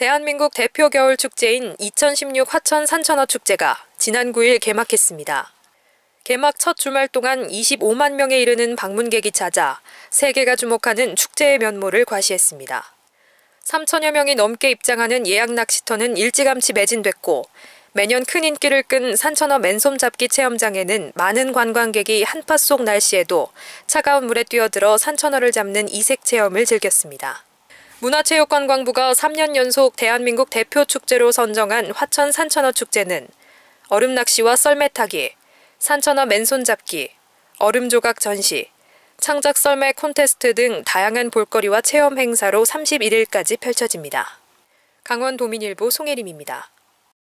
대한민국 대표 겨울 축제인 2016 화천 산천어 축제가 지난 9일 개막했습니다. 개막 첫 주말 동안 25만 명에 이르는 방문객이 찾아 세계가 주목하는 축제의 면모를 과시했습니다. 3천여 명이 넘게 입장하는 예약 낚시터는 일찌감치 매진됐고 매년 큰 인기를 끈 산천어 맨손 잡기 체험장에는 많은 관광객이 한파 속 날씨에도 차가운 물에 뛰어들어 산천어를 잡는 이색 체험을 즐겼습니다. 문화체육관광부가 3년 연속 대한민국 대표 축제로 선정한 화천 산천어 축제는 얼음 낚시와 썰매 타기, 산천어 맨손 잡기, 얼음 조각 전시, 창작 썰매 콘테스트 등 다양한 볼거리와 체험 행사로 31일까지 펼쳐집니다. 강원도민일보 송혜림입니다.